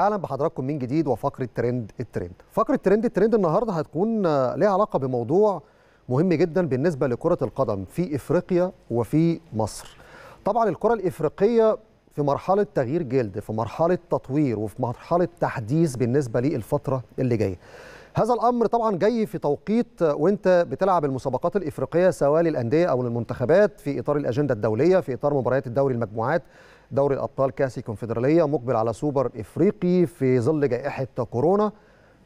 اهلا بحضراتكم من جديد وفقره ترند الترند فقره ترند الترند النهارده هتكون آه، ليها علاقه بموضوع مهم جدا بالنسبه لكره القدم في افريقيا وفي مصر طبعا الكره الافريقيه في مرحله تغيير جلد في مرحله تطوير وفي مرحله تحديث بالنسبه للفتره اللي جايه هذا الامر طبعا جاي في توقيت آه، وانت بتلعب المسابقات الافريقيه سواء للانديه او للمنتخبات في اطار الاجنده الدوليه في اطار مباريات الدوري المجموعات دوري الابطال كاس الكونفدراليه مقبل على سوبر افريقي في ظل جائحه كورونا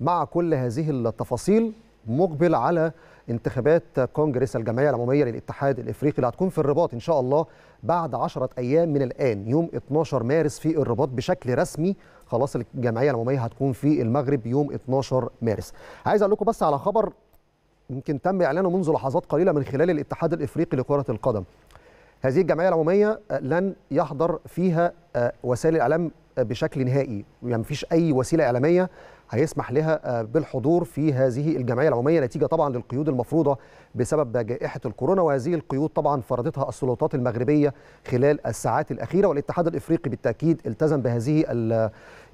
مع كل هذه التفاصيل مقبل على انتخابات كونجرس الجمعيه العموميه للاتحاد الافريقي اللي هتكون في الرباط ان شاء الله بعد 10 ايام من الان يوم 12 مارس في الرباط بشكل رسمي خلاص الجمعيه العموميه هتكون في المغرب يوم 12 مارس عايز اقول لكم بس على خبر يمكن تم اعلانه منذ لحظات قليله من خلال الاتحاد الافريقي لكره القدم هذه الجمعيه العموميه آه، لن يحضر فيها آه، وسائل الاعلام آه، بشكل نهائي يعني مفيش اي وسيله اعلاميه هيسمح لها بالحضور في هذه الجمعيه العموميه نتيجه طبعا للقيود المفروضه بسبب جائحه الكورونا وهذه القيود طبعا فرضتها السلطات المغربيه خلال الساعات الاخيره والاتحاد الافريقي بالتاكيد التزم بهذه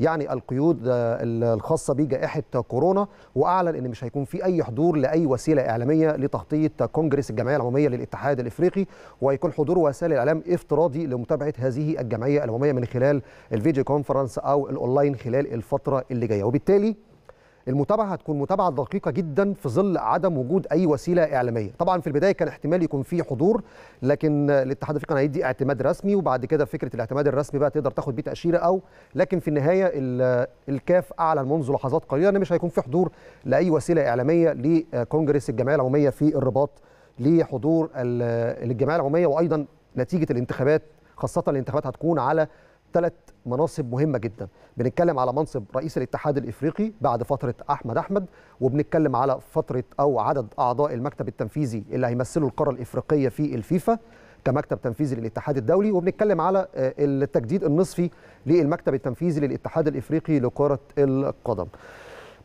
يعني القيود آه، الخاصه بجائحه كورونا واعلن ان مش هيكون في اي حضور لاي وسيله اعلاميه لتغطيه كونجرس الجمعيه العموميه للاتحاد الافريقي ويكون حضور وسائل الاعلام افتراضي لمتابعه هذه الجمعيه العموميه من خلال الفيديو كونفرنس او الاونلاين خلال الفتره اللي جايه وبالتالي المتابعه هتكون متابعه دقيقه جدا في ظل عدم وجود اي وسيله اعلاميه طبعا في البدايه كان احتمال يكون في حضور لكن الاتحاد الافريقي هيدي اعتماد رسمي وبعد كده فكره الاعتماد الرسمي بقى تقدر تاخد بيه تاشيره او لكن في النهايه الكاف اعلن منذ لحظات قليله ان مش هيكون في حضور لاي وسيله اعلاميه لكونجرس الجمعيه العموميه في الرباط لحضور الجمعيه العموميه وايضا نتيجه الانتخابات خاصه الانتخابات هتكون على ثلاث مناصب مهمه جدا بنتكلم على منصب رئيس الاتحاد الافريقي بعد فتره احمد احمد وبنتكلم على فتره او عدد اعضاء المكتب التنفيذي اللي هيمثلوا القاره الافريقيه في الفيفا كمكتب تنفيذي للاتحاد الدولي وبنتكلم على آه، التجديد النصفي للمكتب التنفيذي للاتحاد الافريقي لكره القدم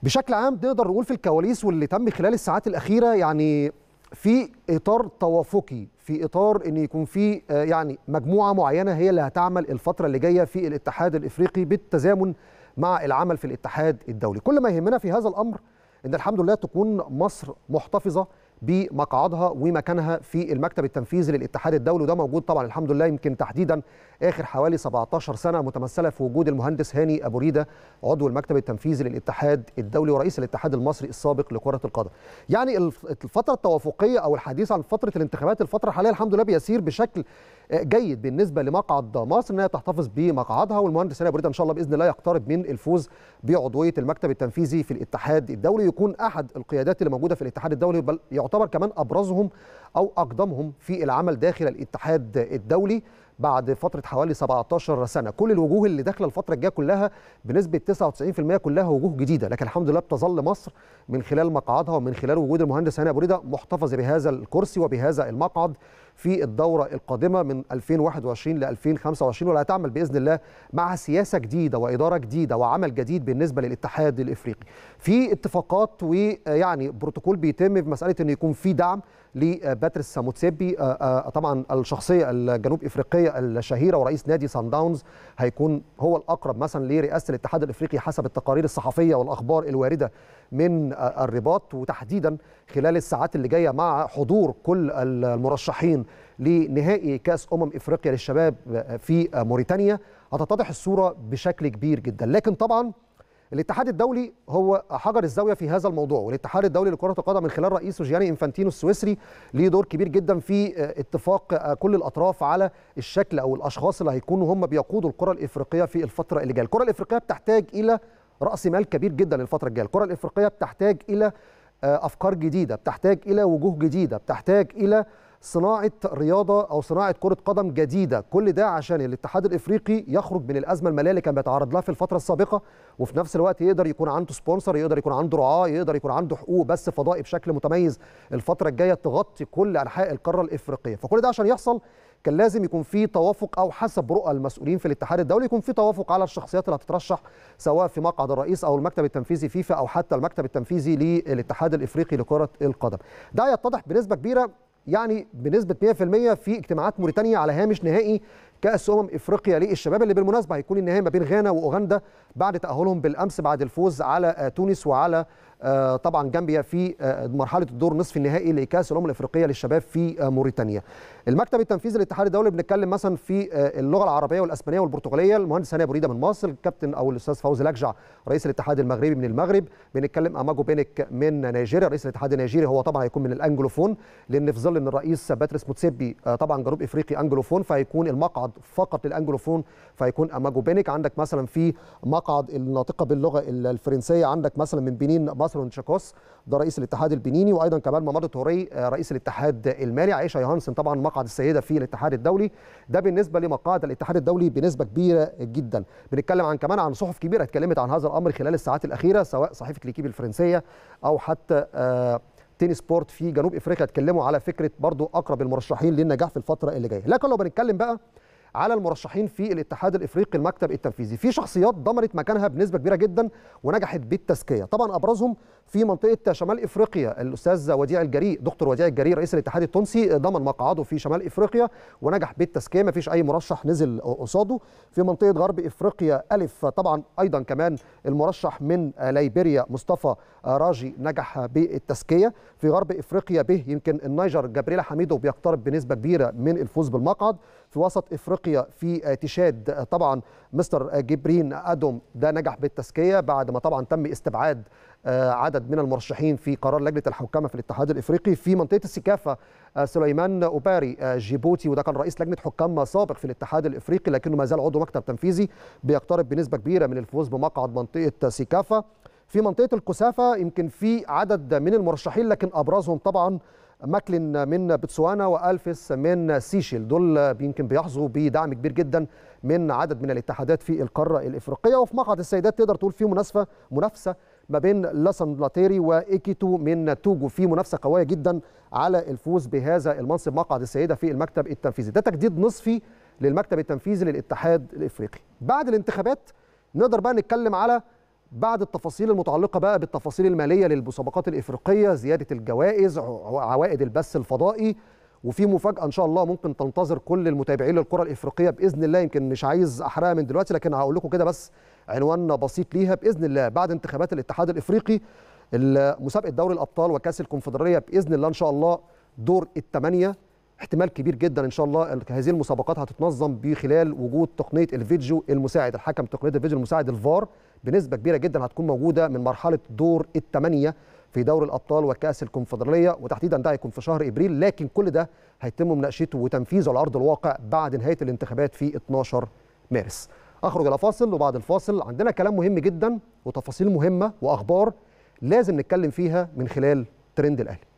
بشكل عام نقدر نقول في الكواليس واللي تم خلال الساعات الاخيره يعني في اطار توافقي في اطار ان يكون في آه، يعني مجموعه معينه هي اللي هتعمل الفتره اللي جايه في الاتحاد الافريقي بالتزامن مع العمل في الاتحاد الدولي كل ما يهمنا في هذا الامر ان الحمد لله تكون مصر محتفظه بمقعدها ومكانها في المكتب التنفيذي للاتحاد الدولي وده موجود طبعا الحمد لله يمكن تحديدا اخر حوالي 17 سنه متمثله في وجود المهندس هاني ابو ريده عضو المكتب التنفيذي للاتحاد الدولي ورئيس الاتحاد المصري السابق لكره القدم. يعني الفتره التوافقيه او الحديث عن فتره الانتخابات الفتره الحاليه الحمد لله بيسير بشكل آه، جيد بالنسبه لمقعد مصر انها تحتفظ بمقعدها والمهندس هاني ابو ريده ان شاء الله باذن الله يقترب من الفوز بعضويه المكتب التنفيذي في الاتحاد الدولي يكون احد القيادات اللي موجوده في الاتحاد الدولي بل يعتبر كمان أبرزهم أو أقدمهم في العمل داخل الاتحاد الدولي بعد فترة حوالي 17 سنة كل الوجوه اللي داخلة الفترة الجاية كلها بنسبة 99% كلها وجوه جديدة لكن الحمد لله بتظل مصر من خلال مقعدها ومن خلال وجود المهندس هاني أبو محتفظ بهذا الكرسي وبهذا المقعد في الدورة القادمة من 2021 ل 2025 ولا تعمل بإذن الله مع سياسة جديدة وإدارة جديدة وعمل جديد بالنسبة للاتحاد الإفريقي في اتفاقات ويعني بروتوكول بيتم في مسألة أن يكون في دعم لباتريس ساموتسيبي آه، آه، طبعا الشخصيه الجنوب افريقيه الشهيره ورئيس نادي سان داونز هيكون هو الاقرب مثلا لرئاسه الاتحاد الافريقي حسب التقارير الصحفيه والاخبار الوارده من آه، الرباط وتحديدا خلال الساعات اللي جايه مع حضور كل المرشحين لنهائي كاس امم افريقيا للشباب في موريتانيا هتتضح الصوره بشكل كبير جدا لكن طبعا الاتحاد الدولي هو حجر الزاويه في هذا الموضوع والاتحاد الدولي لكره القدم من خلال رئيسه جياني انفانتينو السويسري ليه دور كبير جدا في اتفاق كل الاطراف على الشكل او الاشخاص اللي هيكونوا هم بيقودوا الكره الافريقيه في الفتره اللي جايه الكره الافريقيه بتحتاج الى راس مال كبير جدا الفتره الجايه الكره الافريقيه بتحتاج الى افكار جديده بتحتاج الى وجوه جديده بتحتاج الى صناعه رياضه او صناعه كره قدم جديده كل ده عشان الاتحاد الافريقي يخرج من الازمه الماليه اللي كان بيتعرض لها في الفتره السابقه وفي نفس الوقت يقدر يكون عنده سبونسر يقدر يكون عنده رعاه يقدر يكون عنده حقوق بس فضائي بشكل متميز الفتره الجايه تغطي كل انحاء القاره الافريقيه فكل ده عشان يحصل كان لازم يكون في توافق او حسب رؤى المسؤولين في الاتحاد الدولي يكون في توافق على الشخصيات اللي هتترشح سواء في مقعد الرئيس او المكتب التنفيذي فيفا او حتى المكتب التنفيذي للاتحاد الافريقي لكره القدم ده يتضح بنسبه كبيره يعني بنسبه 100% في اجتماعات موريتانيا على هامش نهائي كاس امم افريقيا للشباب اللي بالمناسبه هيكون النهائي ما بين غانا واوغندا بعد تاهلهم بالامس بعد الفوز على تونس وعلى آه، طبعا جامبيا في آه، مرحله الدور نصف النهائي لكاس الامم الافريقيه للشباب في آه، موريتانيا. المكتب التنفيذي للاتحاد الدولي بنتكلم مثلا في اللغه العربيه والاسبانيه والبرتغاليه المهندس هاني بريده من مصر، الكابتن او الاستاذ فوزي لكجع رئيس الاتحاد المغربي من المغرب، بنتكلم اماجو بينك من نيجيريا رئيس الاتحاد النيجيري هو طبعا هيكون من الانجلوفون لان في ظل ان الرئيس باتريس موتسيبي طبعا جنوب افريقي انجلوفون فهيكون المقعد فقط للانجلوفون فهيكون اماجو بينك عندك مثلا في مقعد الناطقه باللغه الفرنسيه عندك مثلا من بنين مصر ونشاكوس ده رئيس الاتحاد البنيني وايضا كمان ممر توري آه، رئيس الاتحاد المالي عائشه يوهانسن طبعا مقعد السيده في الاتحاد الدولي ده بالنسبه لمقاعد الاتحاد الدولي بنسبه كبيره جدا بنتكلم عن كمان عن صحف كبيره اتكلمت عن هذا الامر خلال الساعات الاخيره سواء صحيفه ليكيب الفرنسيه او حتى آه تنس في جنوب افريقيا اتكلموا على فكره برضو اقرب المرشحين للنجاح في الفتره اللي جايه لكن لو بنتكلم بقى على المرشحين في الاتحاد الافريقي المكتب التنفيذي في شخصيات ضمنت مكانها بنسبه كبيره جدا ونجحت بالتزكيه طبعا ابرزهم في منطقه شمال افريقيا الاستاذ وديع الجريء دكتور وديع الجريء رئيس الاتحاد التونسي ضمن مقعده في شمال افريقيا ونجح بالتزكيه ما فيش اي مرشح نزل قصاده في منطقه غرب افريقيا الف طبعا ايضا كمان المرشح من ليبيريا مصطفى راجي نجح بالتزكيه في غرب افريقيا به يمكن النيجر جبريل حميدو بيقترب بنسبه كبيره من الفوز بالمقعد في وسط افريقيا في تشاد طبعا مستر جبرين ادم ده نجح بالتزكيه بعد ما طبعا تم استبعاد آه، عدد من المرشحين في قرار لجنه الحوكمه في الاتحاد الافريقي في منطقه السكافه آه، سليمان اوباري آه، جيبوتي وده كان رئيس لجنه حكام سابق في الاتحاد الافريقي لكنه ما زال عضو مكتب تنفيذي بيقترب بنسبه كبيره من الفوز بمقعد منطقه سكافه في منطقه الكسافة يمكن في عدد من المرشحين لكن ابرزهم طبعا ماكلين من بتسوانا والفيس من سيشيل دول يمكن بيحظوا بدعم كبير جدا من عدد من الاتحادات في القاره الافريقيه وفي مقعد السيدات تقدر تقول في منافسه منافسه ما بين لاسان بلاتيري وايكيتو من توجو في منافسه قويه جدا على الفوز بهذا المنصب مقعد السيده في المكتب التنفيذي ده تجديد نصفي للمكتب التنفيذي للاتحاد الافريقي بعد الانتخابات نقدر بقى نتكلم على بعض التفاصيل المتعلقه بقى بالتفاصيل الماليه للمسابقات الافريقيه زياده الجوائز عوائد البث الفضائي وفي مفاجاه ان شاء الله ممكن تنتظر كل المتابعين للكره الافريقيه باذن الله يمكن مش عايز احرقها من دلوقتي لكن هقول لكم كده بس عنوان بسيط ليها باذن الله بعد انتخابات الاتحاد الافريقي مسابقه دوري الابطال وكاس الكونفدراليه باذن الله ان شاء الله دور الثمانيه احتمال كبير جدا ان شاء الله هذه المسابقات هتتنظم بخلال وجود تقنيه الفيديو المساعد الحكم تقنيه الفيديو المساعد الفار بنسبه كبيره جدا هتكون موجوده من مرحله دور الثمانيه في دوري الابطال وكاس الكونفدراليه وتحديدا ده هيكون في شهر ابريل لكن كل ده هيتم مناقشته وتنفيذه على ارض الواقع بعد نهايه الانتخابات في 12 مارس هخرج الى فاصل وبعد الفاصل عندنا كلام مهم جدا وتفاصيل مهمه واخبار لازم نتكلم فيها من خلال ترند الاهلي